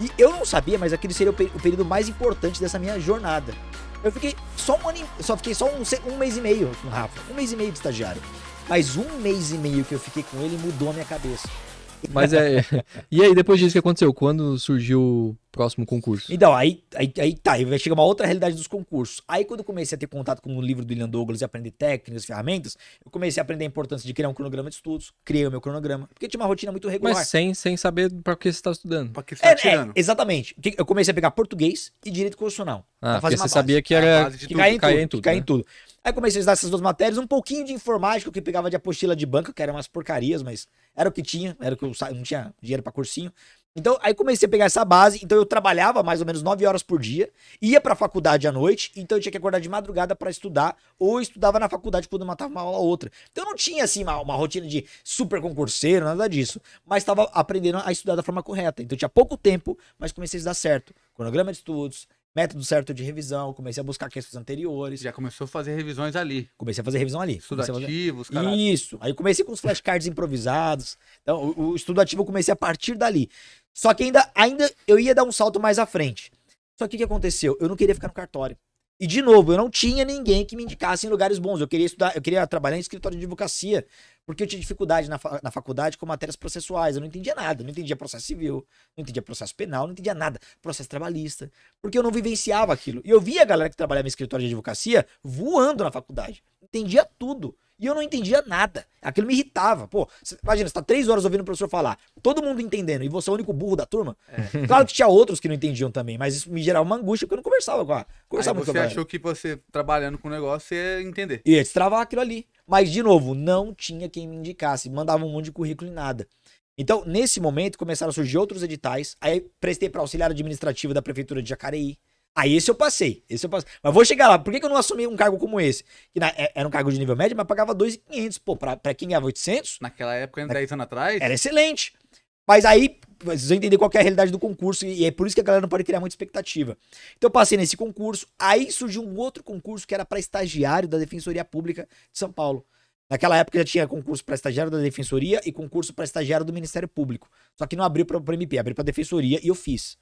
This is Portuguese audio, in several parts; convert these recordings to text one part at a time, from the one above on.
E eu não sabia, mas aquele seria o, o período mais importante dessa minha jornada. Eu fiquei só um ano, só fiquei só um, um mês e meio com o Rafa, um mês e meio de estagiário. Mas um mês e meio que eu fiquei com ele mudou a minha cabeça. Mas é, é. E aí, depois disso, o que aconteceu? Quando surgiu o próximo concurso? Então, aí, aí, aí tá, aí chega uma outra realidade dos concursos. Aí, quando eu comecei a ter contato com o livro do William Douglas e aprender técnicas, ferramentas, eu comecei a aprender a importância de criar um cronograma de estudos, criei o meu cronograma, porque tinha uma rotina muito regular. Mas sem, sem saber para que você está estudando. Para que você está é, é, tirando. É, exatamente. Eu comecei a pegar português e direito constitucional. Ah, porque você base. sabia que era é, que, que em tudo. em tudo. Né? Aí comecei a estudar essas duas matérias, um pouquinho de informática, que eu pegava de apostila de banca, que eram umas porcarias, mas era o que tinha, era o que eu não tinha dinheiro para cursinho. Então, aí comecei a pegar essa base, então eu trabalhava mais ou menos 9 horas por dia, ia pra faculdade à noite, então eu tinha que acordar de madrugada para estudar, ou estudava na faculdade quando matava uma aula ou outra. Então eu não tinha, assim, uma, uma, rotina de super concurseiro, nada disso, mas estava aprendendo a estudar da forma correta. Então eu tinha pouco tempo, mas comecei a estudar certo. Cronograma de estudos, método certo de revisão, comecei a buscar questões anteriores. Já começou a fazer revisões ali. Comecei a fazer revisão ali. Estudativos, fazer... Caralho. Isso. Aí comecei com os flashcards improvisados. Então, o, o estudo ativo eu comecei a partir dali. Só que ainda, ainda eu ia dar um salto mais à frente. Só que o que aconteceu? Eu não queria ficar no cartório. E de novo, eu não tinha ninguém que me indicasse em lugares bons. Eu queria estudar, eu queria trabalhar em escritório de advocacia, porque eu tinha dificuldade na, fa na faculdade com matérias processuais. Eu não entendia nada, não entendia processo civil, não entendia processo penal, não entendia nada, processo trabalhista, porque eu não vivenciava aquilo. E eu via a galera que trabalhava em escritório de advocacia voando na faculdade. Entendia tudo. E eu não entendia nada. Aquilo me irritava. Pô, cê, imagina, você tá três horas ouvindo o professor falar, todo mundo entendendo, e você é o único burro da turma. É. Claro que tinha outros que não entendiam também, mas isso me gerava uma angústia porque eu não conversava com a. Conversava Aí você achou que você, trabalhando com o negócio, ia entender. Ia destravar aquilo ali. Mas, de novo, não tinha quem me indicasse. Mandava um monte de currículo e nada. Então, nesse momento, começaram a surgir outros editais. Aí, prestei para auxiliar administrativo da Prefeitura de Jacareí. Aí esse eu passei, esse eu passei. Mas vou chegar lá, por que, que eu não assumi um cargo como esse? Que na, é, era um cargo de nível médio, mas pagava 2,500, pô, pra, pra quem ganhava 800... Naquela época, ainda 10 anos atrás... Era excelente. Mas aí, vocês vão entender qual é a realidade do concurso, e é por isso que a galera não pode criar muita expectativa. Então eu passei nesse concurso, aí surgiu um outro concurso que era para estagiário da Defensoria Pública de São Paulo. Naquela época já tinha concurso para estagiário da Defensoria e concurso para estagiário do Ministério Público. Só que não abriu para o MP, abriu para Defensoria e eu fiz.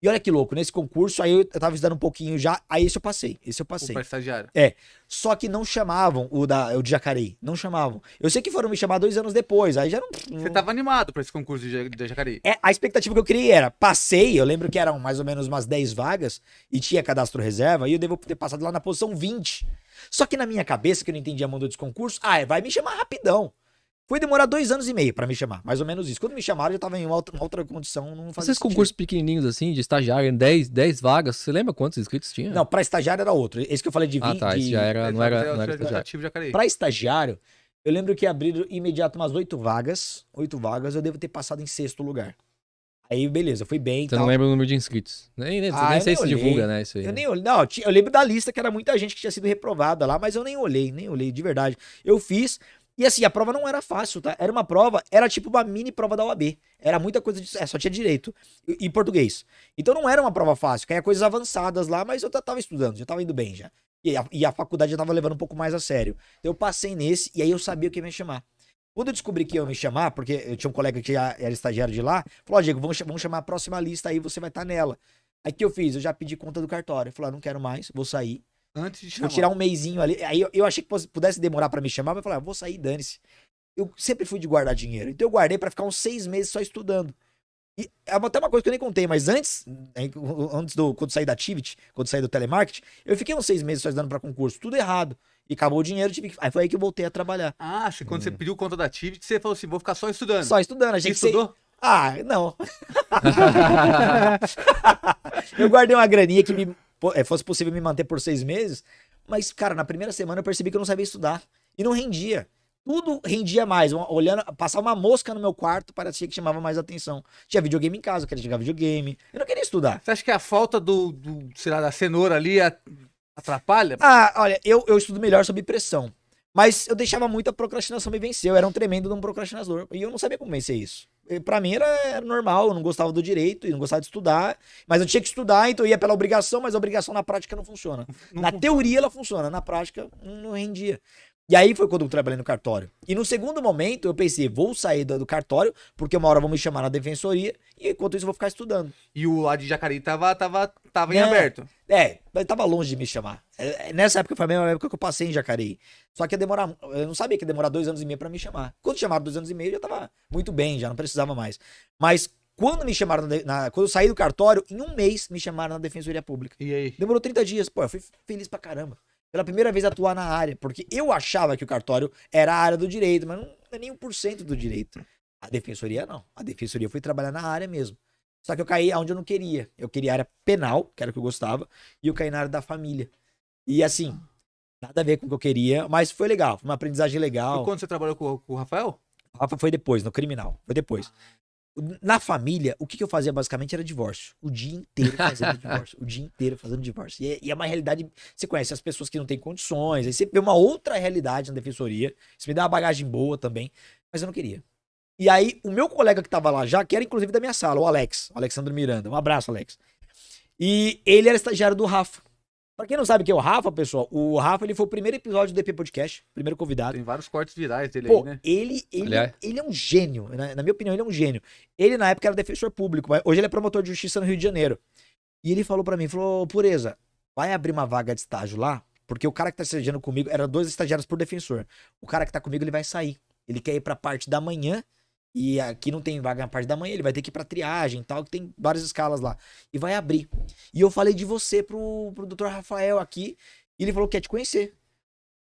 E olha que louco, nesse concurso, aí eu, tava estudando um pouquinho já, aí esse eu passei, esse eu passei. O estagiário. É. Só que não chamavam o, da, o de Jacareí, não chamavam. Eu sei que foram me chamar dois anos depois, aí já não... Você tava animado pra esse concurso de, de Jacareí. É, a expectativa que eu criei era, passei, eu lembro que eram mais ou menos umas 10 vagas, e tinha cadastro reserva, e eu devo ter passado lá na posição 20. Só que na minha cabeça, que eu não entendia a mão dos concursos, ah, é, vai me chamar rapidão. Foi demorar dois anos e meio para me chamar, mais ou menos isso. Quando me chamaram, eu tava em uma outra, uma outra condição, não fazia Esses concursos pequenininhos, assim, de estagiário, 10, 10 vagas, você lembra quantos inscritos tinha? Não, para estagiário era outro. Esse que eu falei de 20... Ah, tá, esse já era, não era, não era estagiário. Pra estagiário, eu lembro que abriram imediato umas 8 vagas, 8 vagas, eu devo ter passado em sexto lugar. Aí, beleza, fui bem. Você tal. não lembra o número de inscritos? Nem, nem, ah, nem sei nem se divulga, né? Isso aí. Eu né? nem olhei. Não, eu lembro da lista que era muita gente que tinha sido reprovada lá, mas eu nem olhei, nem olhei, de verdade. Eu fiz, e assim, a prova não era fácil, tá? Era uma prova, era tipo uma mini prova da OAB. Era muita coisa de. É, só tinha direito e, e português. Então não era uma prova fácil, caía coisas avançadas lá, mas eu tava estudando, já tava indo bem já. E a, e a faculdade já tava levando um pouco mais a sério. Então eu passei nesse e aí eu sabia o que ia me chamar. Quando eu descobri que ia me chamar, porque eu tinha um colega que já era estagiário de lá, falou: Ó, Diego, vamos, vamos chamar a próxima lista aí, você vai estar tá nela. Aí que eu fiz? Eu já pedi conta do cartório. Falei, ah, não quero mais, vou sair. Antes de chamar. Vou tirar um meizinho ali. Aí eu, eu achei que pudesse demorar para me chamar, mas eu falei, ah, vou sair, dane-se. Eu sempre fui de guardar dinheiro. Então eu guardei para ficar uns seis meses só estudando. E é até uma coisa que eu nem contei, mas antes, né, antes do, quando saí da Tivit, quando saí do telemarketing, eu fiquei uns seis meses só estudando para concurso, tudo errado. E acabou o dinheiro, tive que... aí foi aí que eu voltei a trabalhar. Ah, acho que quando hum. você pediu conta da Tivit, você falou assim, vou ficar só estudando. Só estudando. a gente estudou? Ah, não. eu guardei uma graninha que me é, fosse possível me manter por seis meses. Mas, cara, na primeira semana eu percebi que eu não sabia estudar. E não rendia. Tudo rendia mais. Olhando, passar uma mosca no meu quarto parecia que chamava mais atenção. Tinha videogame em casa, eu queria jogar videogame. Eu não queria estudar. Você acha que a falta do, do sei lá, da cenoura ali atrapalha? Ah, olha, eu, eu estudo melhor sob pressão. Mas eu deixava muito a procrastinação me vencer. Eu era um tremendo de um procrastinador. E eu não sabia como vencer isso para mim era normal, eu não gostava do direito e não gostava de estudar, mas eu tinha que estudar, então eu ia pela obrigação, mas a obrigação na prática não funciona. Não na funciona. teoria ela funciona, na prática não rendia. E aí foi quando eu trabalhei no cartório. E no segundo momento eu pensei, vou sair do cartório, porque uma hora vão me chamar na defensoria, e enquanto isso eu vou ficar estudando. E o lá de Jacareí tava, tava, tava em aberto. É, tava longe de me chamar. É, é, nessa época foi a mesma época que eu passei em Jacareí. Só que ia demorar, eu não sabia que ia demorar dois anos e meio para me chamar. Quando chamaram dois anos e meio, eu já tava muito bem, já não precisava mais. Mas quando me chamaram, na, na, quando eu saí do cartório, em um mês me chamaram na defensoria pública. E aí? Demorou 30 dias. Pô, eu fui feliz pra caramba pela primeira vez atuar na área, porque eu achava que o cartório era a área do direito, mas não é nem cento do direito. A defensoria não. A defensoria foi trabalhar na área mesmo. Só que eu caí onde eu não queria. Eu queria a área penal, que era o que eu gostava, e eu caí na área da família. E assim, nada a ver com o que eu queria, mas foi legal, foi uma aprendizagem legal. E quando você trabalhou com, com o Rafael? O Rafa foi depois, no criminal, foi depois. Na família, o que eu fazia basicamente era divórcio. O dia inteiro fazendo divórcio. O dia inteiro fazendo divórcio. E é, e é uma realidade. Você conhece as pessoas que não têm condições. Aí você vê uma outra realidade na defensoria. Isso me dá uma bagagem boa também. Mas eu não queria. E aí, o meu colega que tava lá já, que era inclusive da minha sala, o Alex, o Alexandre Miranda. Um abraço, Alex. E ele era estagiário do Rafa. Pra quem não sabe que é o Rafa, pessoal, o Rafa ele foi o primeiro episódio do DP Podcast, primeiro convidado. Tem vários cortes virais dele Pô, aí, né? Ele, ele, ele é um gênio. Na, né? na, minha opinião, ele é um gênio. Ele, na época, era defensor público, mas hoje ele é promotor de justiça no Rio de Janeiro. E ele falou para mim, falou, pureza, vai abrir uma vaga de estágio lá? Porque o cara que tá estagiando comigo, era dois estagiários por defensor. O cara que tá comigo, ele vai sair. Ele quer ir pra parte da manhã e aqui não tem vaga na parte da manhã, ele vai ter que ir pra triagem e tal, que tem várias escalas lá. E vai abrir. E eu falei de você pro, pro doutor Rafael aqui, e ele falou que quer te conhecer.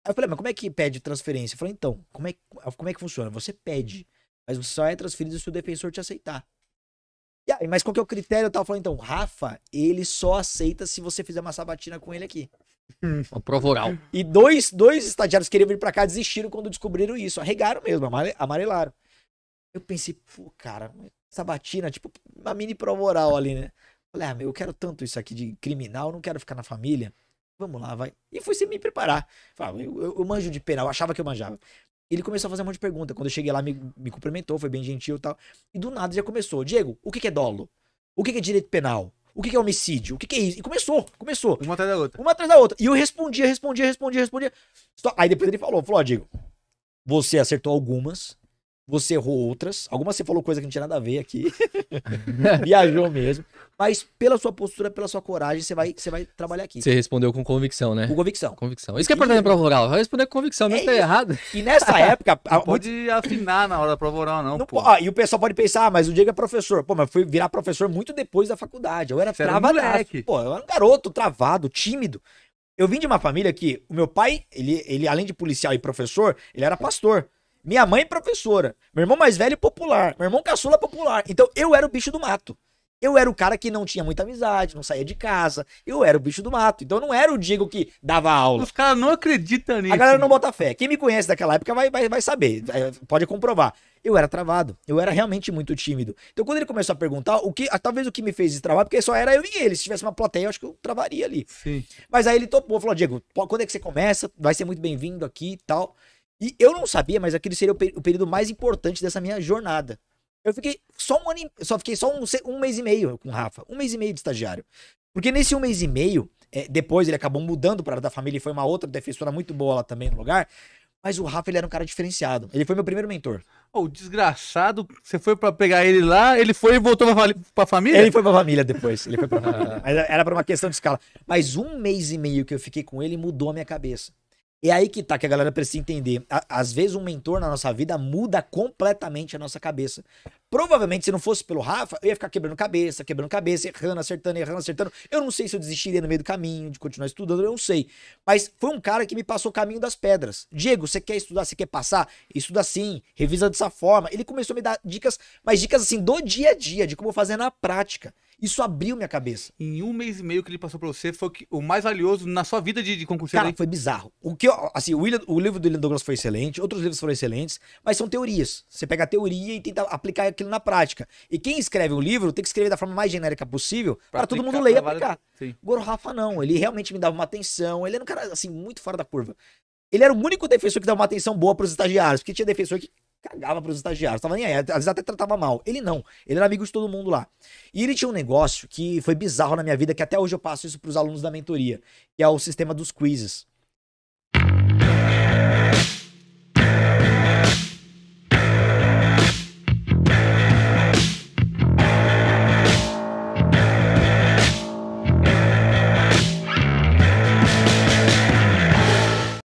Aí eu falei, ah, mas como é que pede transferência? Eu falei, então, como é, como é que funciona? Você pede, mas você só é transferido se o defensor te aceitar. E aí, mas qual que é o critério? Eu tava falando, então, Rafa, ele só aceita se você fizer uma sabatina com ele aqui. Uma prova oral. E dois, dois estagiários queriam vir pra cá, desistiram quando descobriram isso. Arregaram mesmo, amarelaram. Eu pensei, pô, cara, sabatina, tipo uma mini promoral ali, né? Falei, ah, meu, eu quero tanto isso aqui de criminal, não quero ficar na família. Vamos lá, vai. E fui sem me preparar. Falei, ah, eu, eu, eu manjo de penal, achava que eu manjava ele começou a fazer um monte de pergunta. Quando eu cheguei lá, me, me cumprimentou, foi bem gentil e tal. E do nada já começou. Diego, o que, que é dolo? O que, que, é direito penal? O que, que é homicídio? O que, é isso? E começou, começou. Uma atrás da outra. Uma atrás da outra. E eu respondia, respondia, respondia, respondia. Aí depois ele falou, falou, Diego, você acertou algumas, você errou outras. Algumas você falou coisa que não tinha nada a ver aqui. Viajou mesmo. Mas pela sua postura, pela sua coragem, você vai, você vai trabalhar aqui. Você respondeu com convicção, né? Com convicção. Convicção. Isso que é importante e... na prova oral. Vai responder com convicção, mesmo é, tá errado. E nessa época. A... Não pode afinar na hora da prova oral, não. não pô. e o pessoal pode pensar, ah, mas o Diego é professor. Pô, mas fui virar professor muito depois da faculdade. Eu era travado. moleque. pô, eu era um garoto travado, tímido. Eu vim de uma família que o meu pai, ele, ele além de policial e professor, ele era pastor. Minha mãe é professora, meu irmão mais velho é popular, meu irmão caçula é popular. Então eu era o bicho do mato. Eu era o cara que não tinha muita amizade, não saía de casa. Eu era o bicho do mato. Então não era o Diego que dava aula. Os caras não acreditam nisso. A galera não bota fé. Quem me conhece daquela época vai, vai, vai saber, pode comprovar. Eu era travado. Eu era realmente muito tímido. Então quando ele começou a perguntar, o que, talvez o que me fez travar, porque só era eu e ele. Se tivesse uma plateia, eu acho que eu travaria ali. Sim. Mas aí ele topou, falou: Diego, quando é que você começa? Vai ser muito bem-vindo aqui e tal. E eu não sabia, mas aquele seria o, o período mais importante dessa minha jornada. Eu fiquei só um ano, só fiquei só um, um, mês e meio com o Rafa, um mês e meio de estagiário. Porque nesse um mês e meio, é, depois ele acabou mudando para da família e foi uma outra defensora muito boa lá também no lugar. Mas o Rafa ele era um cara diferenciado. Ele foi meu primeiro mentor. O oh, desgraçado, você foi para pegar ele lá, ele foi e voltou para família? Ele foi para família depois. Ele foi pra família. era para uma questão de escala. Mas um mês e meio que eu fiquei com ele mudou a minha cabeça e é aí que tá, que a galera precisa entender. Às vezes um mentor na nossa vida muda completamente a nossa cabeça. Provavelmente, se não fosse pelo Rafa, eu ia ficar quebrando cabeça, quebrando cabeça, errando, acertando, errando, acertando. Eu não sei se eu desistiria no meio do caminho, de continuar estudando, eu não sei. Mas foi um cara que me passou o caminho das pedras. Diego, você quer estudar, você quer passar? Estuda assim, revisa dessa forma. Ele começou a me dar dicas, mas dicas assim do dia a dia, de como fazer na prática. Isso abriu minha cabeça. Em um mês e meio que ele passou pra você, foi o mais valioso na sua vida de, de Cara, aí? foi bizarro. O que assim, o, William, o livro do William Douglas foi excelente, outros livros foram excelentes, mas são teorias. Você pega a teoria e tenta aplicar aquilo na prática. E quem escreve um livro tem que escrever da forma mais genérica possível para todo mundo ler e aplicar. Sim. O Goro Rafa não, ele realmente me dava uma atenção, ele era um cara, assim, muito fora da curva ele era o único defensor que dava uma atenção boa para os estagiários, porque tinha defensor que cagava para os estagiários, tava nem aí, às vezes até tratava mal. Ele não, ele era amigo de todo mundo lá. E ele tinha um negócio que foi bizarro na minha vida, que até hoje eu passo isso para os alunos da mentoria, que é o sistema dos quizzes.